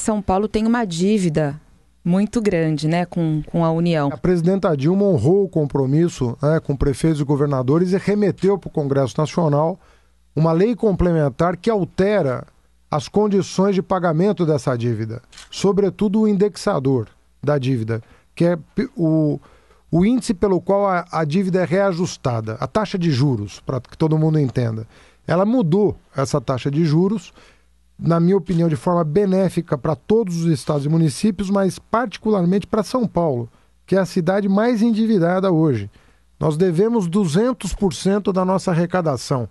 São Paulo tem uma dívida muito grande né, com, com a União. A presidenta Dilma honrou o compromisso né, com prefeitos e governadores e remeteu para o Congresso Nacional uma lei complementar que altera as condições de pagamento dessa dívida, sobretudo o indexador da dívida, que é o o índice pelo qual a, a dívida é reajustada, a taxa de juros, para que todo mundo entenda, ela mudou essa taxa de juros, na minha opinião, de forma benéfica para todos os estados e municípios, mas particularmente para São Paulo, que é a cidade mais endividada hoje. Nós devemos 200% da nossa arrecadação.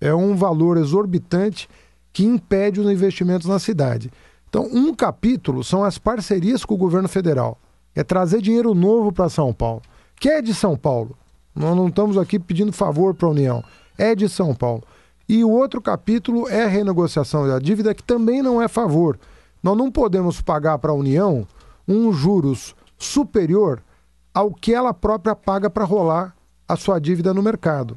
É um valor exorbitante que impede os investimentos na cidade. Então, um capítulo são as parcerias com o governo federal é trazer dinheiro novo para São Paulo, que é de São Paulo. Nós não estamos aqui pedindo favor para a União, é de São Paulo. E o outro capítulo é renegociação da dívida, que também não é favor. Nós não podemos pagar para a União um juros superior ao que ela própria paga para rolar a sua dívida no mercado.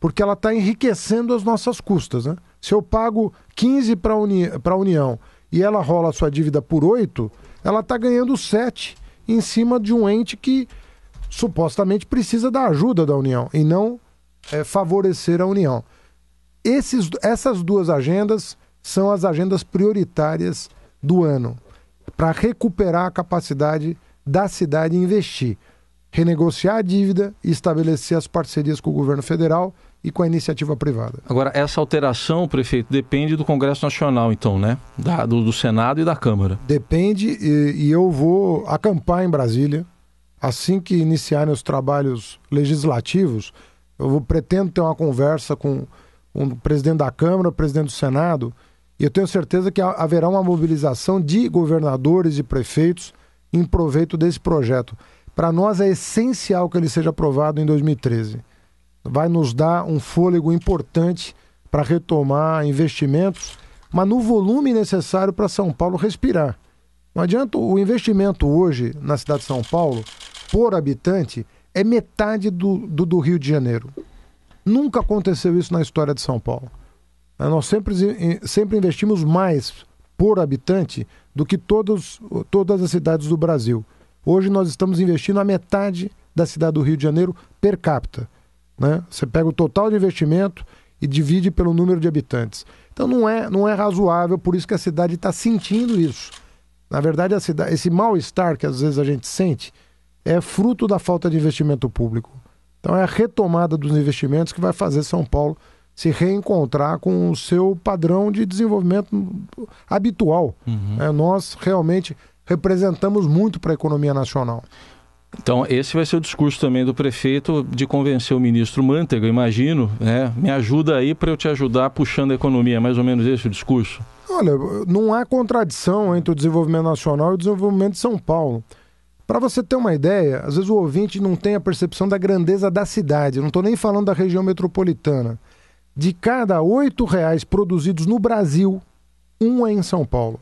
Porque ela está enriquecendo as nossas custas. Né? Se eu pago 15 para uni a União e ela rola a sua dívida por 8, ela está ganhando 7 em cima de um ente que supostamente precisa da ajuda da União e não é, favorecer a União. Esses, essas duas agendas são as agendas prioritárias do ano para recuperar a capacidade da cidade investir, renegociar a dívida e estabelecer as parcerias com o governo federal e com a iniciativa privada. Agora, essa alteração, prefeito, depende do Congresso Nacional, então, né? Da, do, do, Senado e da Câmara. Depende, e, e eu vou acampar em Brasília. Assim que iniciarem os trabalhos legislativos, eu vou, pretendo ter uma conversa com, com o presidente da Câmara, o presidente do Senado, e eu tenho certeza que haverá uma mobilização de governadores e prefeitos em proveito desse projeto. Para nós é essencial que ele seja aprovado em 2013 vai nos dar um fôlego importante para retomar investimentos, mas no volume necessário para São Paulo respirar. Não adianta o investimento hoje na cidade de São Paulo, por habitante, é metade do, do, do Rio de Janeiro. Nunca aconteceu isso na história de São Paulo. Né, nós sempre, sempre investimos mais por habitante do que todos, todas as cidades do Brasil. Hoje nós estamos investindo a metade da cidade do Rio de Janeiro per capita. Né? Você pega o total de investimento e divide pelo número de habitantes. Então não é, não é razoável, por isso que a cidade está sentindo isso. Na verdade, cidade, esse mal-estar que às vezes a gente sente é fruto da falta de investimento público. Então é a retomada dos investimentos que vai fazer São Paulo se reencontrar com o seu padrão de desenvolvimento habitual. Uhum. É, nós realmente representamos muito para a economia nacional. Então, esse vai ser o discurso também do prefeito de convencer o ministro Mantega, imagino, né? Me ajuda aí para eu te ajudar puxando a economia, é mais ou menos esse o discurso. Olha, não há contradição entre o desenvolvimento nacional e o desenvolvimento de São Paulo. Para você ter uma ideia, às vezes o ouvinte não tem a percepção da grandeza da cidade, não estou nem falando da região metropolitana. De cada oito reais produzidos no Brasil, um é em São Paulo.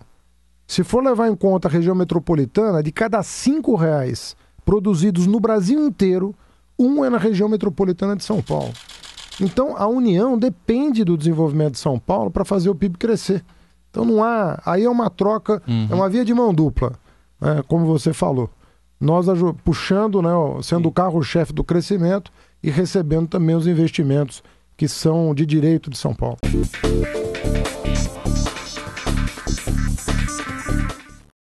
Se for levar em conta a região metropolitana, de cada cinco reais produzidos no Brasil inteiro, um é na região metropolitana de São Paulo. Então a União depende do desenvolvimento de São Paulo para fazer o PIB crescer. Então não há. Aí é uma troca, é uhum. é uma via de mão dupla, né, como você falou. Nós puxando, né, sendo Sim. o carro-chefe do crescimento e recebendo também os investimentos que são de direito de São Paulo.